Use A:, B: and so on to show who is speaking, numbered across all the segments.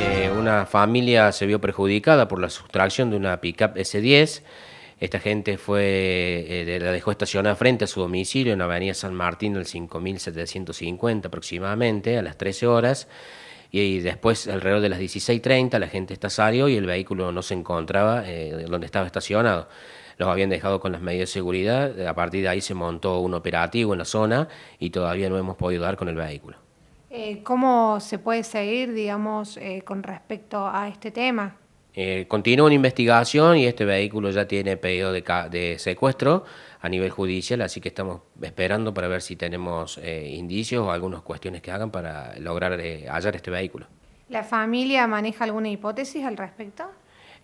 A: Eh, una familia se vio perjudicada por la sustracción de una pickup S10. Esta gente fue, eh, la dejó estacionada frente a su domicilio en la Avenida San Martín del 5750 aproximadamente, a las 13 horas. Y después, alrededor de las 16.30, la gente está salió y el vehículo no se encontraba eh, donde estaba estacionado. Los habían dejado con las medidas de seguridad. A partir de ahí se montó un operativo en la zona y todavía no hemos podido dar con el vehículo.
B: Eh, ¿Cómo se puede seguir, digamos, eh, con respecto a este tema?
A: Eh, continúa una investigación y este vehículo ya tiene pedido de, de, secuestro a nivel judicial, así que estamos esperando para ver si tenemos indicios o algunas cuestiones que hagan para lograr hallar este vehículo.
B: ¿La familia maneja alguna hipótesis al respecto?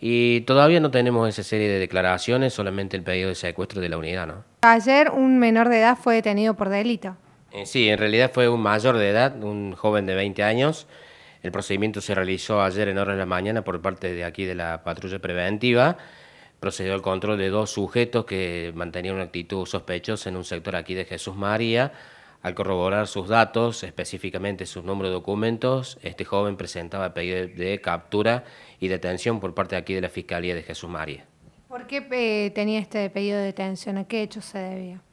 A: Y todavía no tenemos esa serie de declaraciones, solamente el pedido de secuestro de la unidad, ¿no?
B: Ayer un menor de edad fue detenido por delito.
A: Eh, sí, en realidad fue un mayor de edad, un joven de 20 años. El procedimiento se realizó ayer en horas de la mañana por parte de aquí de la patrulla preventiva. Procedió al control de dos sujetos que mantenían una actitud sospechosa en un sector aquí de Jesús María. Al corroborar sus datos, específicamente sus números de documentos, este joven presentaba pedido de captura y detención por parte de aquí de la Fiscalía de Jesús María.
B: ¿Por qué eh, tenía este pedido de detención? ¿A qué hecho se debía?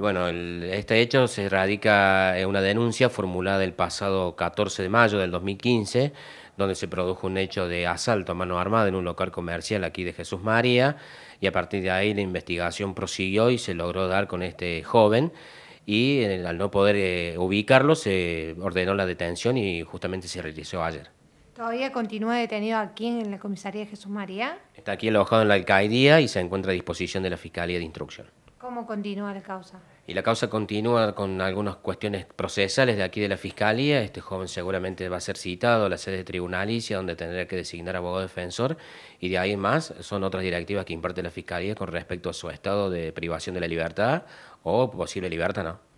A: bueno, el, este hecho se radica en una denuncia formulada el pasado 14 de mayo del 2015, donde se produjo un hecho de asalto a mano armada en un local comercial aquí de Jesús María, y a partir de ahí la investigación prosiguió y se logró dar con este joven y al no poder eh, ubicarlo se ordenó la detención y justamente se realizó ayer.
B: ¿Todavía continúa detenido aquí en la comisaría de Jesús María?
A: Está aquí alojado en la alcaldía y se encuentra a disposición de la Fiscalía de Instrucción.
B: ¿Cómo continúa la causa?
A: Y la causa continúa con algunas cuestiones procesales de aquí de la Fiscalía. Este joven seguramente va a ser citado a la sede de tribunalicia, donde tendrá que designar abogado defensor. Y de ahí más son otras directivas que imparte la Fiscalía con respecto a su estado de privación de la libertad o posible libertad, ¿no?